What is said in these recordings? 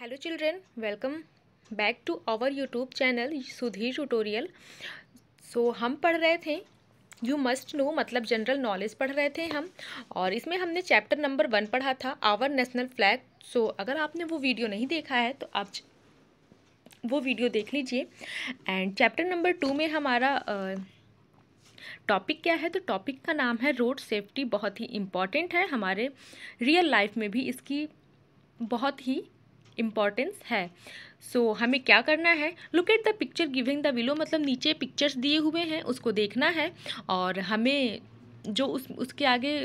hello children welcome back to our YouTube channel Sudhir tutorial so हम पढ़ रहे थे यू मस्ट नो मतलब जनरल नॉलेज पढ़ रहे थे हम और इसमें हमने चैप्टर नंबर वन पढ़ा था आवर नेशनल फ्लैग सो अगर आपने वो वीडियो नहीं देखा है तो आप वो वीडियो देख लीजिए एंड चैप्टर नंबर टू में हमारा uh, टॉपिक क्या है तो टॉपिक का नाम है रोड सेफ्टी बहुत ही इम्पॉर्टेंट है हमारे रियल लाइफ में भी इसकी बहुत ही इम्पॉर्टेंस है सो so, हमें क्या करना है look at the picture giving the below मतलब नीचे पिक्चर्स दिए हुए हैं उसको देखना है और हमें जो उस उसके आगे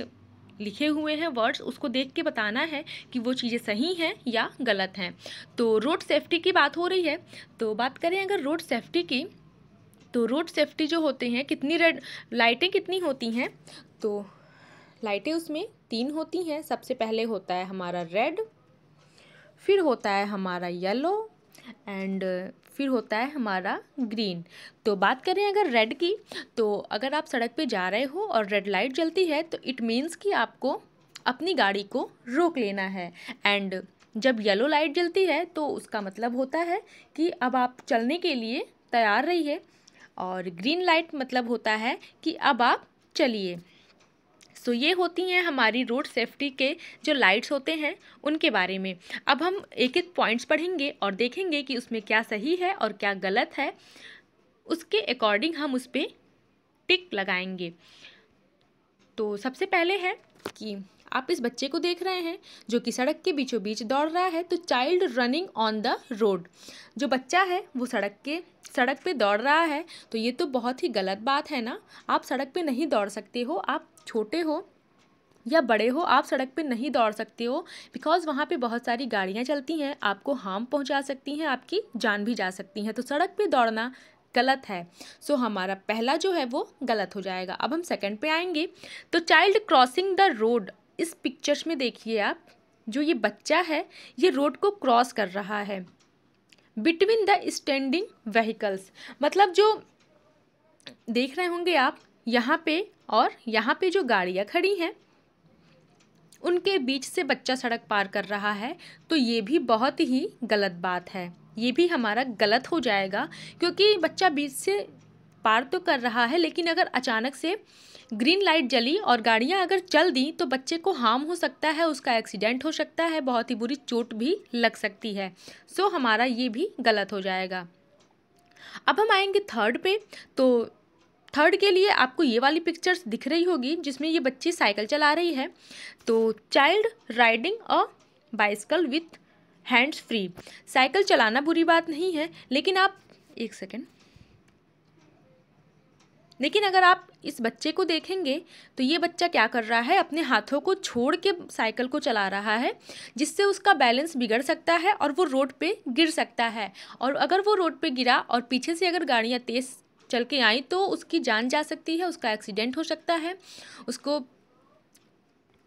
लिखे हुए हैं वर्ड्स उसको देख के बताना है कि वो चीज़ें सही हैं या गलत हैं तो रोड सेफ्टी की बात हो रही है तो बात करें अगर रोड सेफ्टी की तो रोड सेफ्टी जो होते हैं कितनी रेड लाइटें कितनी होती हैं तो लाइटें उसमें तीन होती हैं सबसे पहले होता है हमारा रेड फिर होता है हमारा येलो एंड फिर होता है हमारा ग्रीन तो बात करें अगर रेड की तो अगर आप सड़क पे जा रहे हो और रेड लाइट जलती है तो इट मीन्स कि आपको अपनी गाड़ी को रोक लेना है एंड जब येलो लाइट जलती है तो उसका मतलब होता है कि अब आप चलने के लिए तैयार रहिए और ग्रीन लाइट मतलब होता है कि अब आप चलिए सो तो ये होती हैं हमारी रोड सेफ्टी के जो लाइट्स होते हैं उनके बारे में अब हम एक एक पॉइंट्स पढ़ेंगे और देखेंगे कि उसमें क्या सही है और क्या गलत है उसके अकॉर्डिंग हम उस पर टिक लगाएंगे तो सबसे पहले है कि आप इस बच्चे को देख रहे हैं जो कि सड़क के बीचों बीच दौड़ रहा है तो child running on the road जो बच्चा है वो सड़क के सड़क पे दौड़ रहा है तो ये तो बहुत ही गलत बात है ना आप सड़क पे नहीं दौड़ सकते हो आप छोटे हो या बड़े हो आप सड़क पे नहीं दौड़ सकते हो बिकॉज़ वहाँ पे बहुत सारी गाड़ियाँ चलती हैं आपको हार्म पहुँचा सकती हैं आपकी जान भी जा सकती हैं तो सड़क पे दौड़ना गलत है सो so, हमारा पहला जो है वो गलत हो जाएगा अब हम सेकंड पे आएंगे तो चाइल्ड क्रॉसिंग द रोड इस पिक्चर्स में देखिए आप जो ये बच्चा है ये रोड को क्रॉस कर रहा है बिटवीन द स्टैंडिंग व्हीकल्स मतलब जो देख रहे होंगे आप यहाँ पे और यहाँ पे जो गाड़ियाँ खड़ी हैं उनके बीच से बच्चा सड़क पार कर रहा है तो ये भी बहुत ही गलत बात है ये भी हमारा गलत हो जाएगा क्योंकि बच्चा बीच से पार तो कर रहा है लेकिन अगर अचानक से ग्रीन लाइट जली और गाड़ियाँ अगर चल दी तो बच्चे को हार्म हो सकता है उसका एक्सीडेंट हो सकता है बहुत ही बुरी चोट भी लग सकती है सो हमारा ये भी गलत हो जाएगा अब हम आएंगे थर्ड पे तो थर्ड के लिए आपको ये वाली पिक्चर्स दिख रही होगी जिसमें ये बच्ची साइकिल चला रही है तो child riding a bicycle with hands free cycle चलाना बुरी बात नहीं है लेकिन आप एक सेकेंड लेकिन अगर आप इस बच्चे को देखेंगे तो ये बच्चा क्या कर रहा है अपने हाथों को छोड़ के साइकिल को चला रहा है जिससे उसका बैलेंस बिगड़ सकता है और वो रोड पे गिर सकता है और अगर वो रोड पे गिरा और पीछे से अगर गाड़ियाँ तेज़ चल के आई तो उसकी जान जा सकती है उसका एक्सीडेंट हो सकता है उसको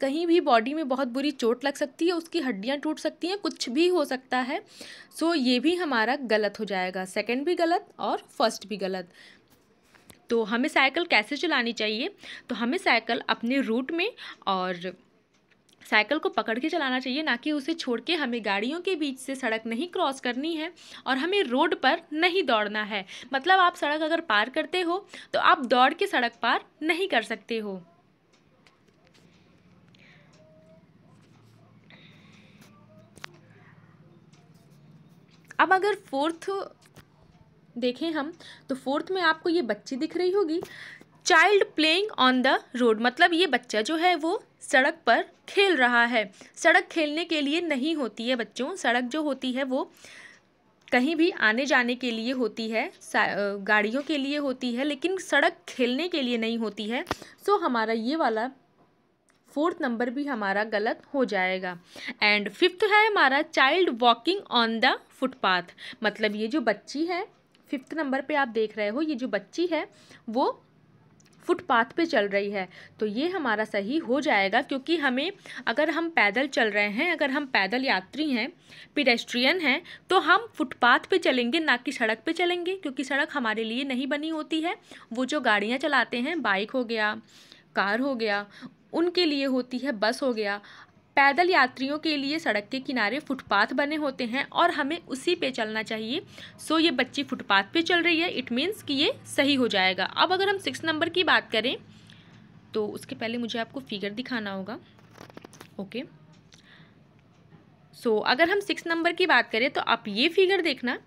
कहीं भी बॉडी में बहुत बुरी चोट लग सकती है उसकी हड्डियां टूट सकती हैं कुछ भी हो सकता है सो so, ये भी हमारा गलत हो जाएगा सेकंड भी गलत और फर्स्ट भी गलत तो हमें साइकिल कैसे चलानी चाहिए तो हमें साइकिल अपने रूट में और साइकिल को पकड़ के चलाना चाहिए ना कि उसे छोड़ के हमें गाड़ियों के बीच से सड़क नहीं क्रॉस करनी है और हमें रोड पर नहीं दौड़ना है मतलब आप सड़क अगर पार करते हो तो आप दौड़ के सड़क पार नहीं कर सकते हो अब अगर फोर्थ देखें हम तो फोर्थ में आपको ये बच्ची दिख रही होगी child playing on the road मतलब ये बच्चा जो है वो सड़क पर खेल रहा है सड़क खेलने के लिए नहीं होती है बच्चों सड़क जो होती है वो कहीं भी आने जाने के लिए होती है गाड़ियों के लिए होती है लेकिन सड़क खेलने के लिए नहीं होती है सो हमारा ये वाला फोर्थ नंबर भी हमारा गलत हो जाएगा एंड फिफ्थ है हमारा child walking on the footpath मतलब ये जो बच्ची है फिफ्थ नंबर पे आप देख रहे हो ये जो बच्ची है वो फुटपाथ पे चल रही है तो ये हमारा सही हो जाएगा क्योंकि हमें अगर हम पैदल चल रहे हैं अगर हम पैदल यात्री हैं पिडेस्ट्रियन हैं तो हम फुटपाथ पे चलेंगे ना कि सड़क पे चलेंगे क्योंकि सड़क हमारे लिए नहीं बनी होती है वो जो गाड़ियाँ चलाते हैं बाइक हो गया कार हो गया उनके लिए होती है बस हो गया पैदल यात्रियों के लिए सड़क के किनारे फुटपाथ बने होते हैं और हमें उसी पे चलना चाहिए सो ये बच्ची फुटपाथ पे चल रही है इट मीन्स कि ये सही हो जाएगा अब अगर हम सिक्स नंबर की बात करें तो उसके पहले मुझे आपको फिगर दिखाना होगा ओके सो so, अगर हम सिक्स नंबर की बात करें तो आप ये फिगर देखना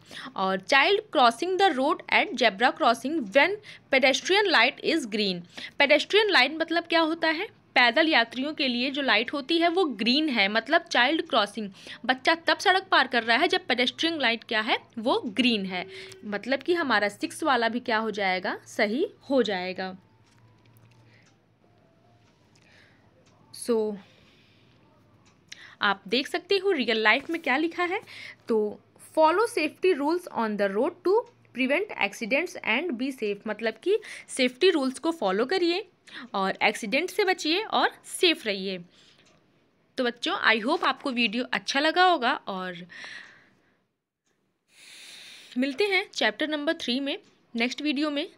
और child crossing the road at zebra crossing when pedestrian light is green pedestrian light मतलब क्या होता है पैदल यात्रियों के लिए जो लाइट होती है वो ग्रीन है मतलब चाइल्ड क्रॉसिंग बच्चा तब सड़क पार कर रहा है जब पेडेस्ट्रियन लाइट क्या है वो ग्रीन है मतलब कि हमारा सिक्स वाला भी क्या हो जाएगा सही हो जाएगा सो so, आप देख सकते हो रियल लाइफ में क्या लिखा है तो follow safety rules on the road to prevent accidents and be safe मतलब कि सेफ्टी रूल्स को फॉलो करिए और एक्सीडेंट से बचिए और सेफ रहिए तो बच्चों आई होप आपको वीडियो अच्छा लगा होगा और मिलते हैं चैप्टर नंबर थ्री में नेक्स्ट वीडियो में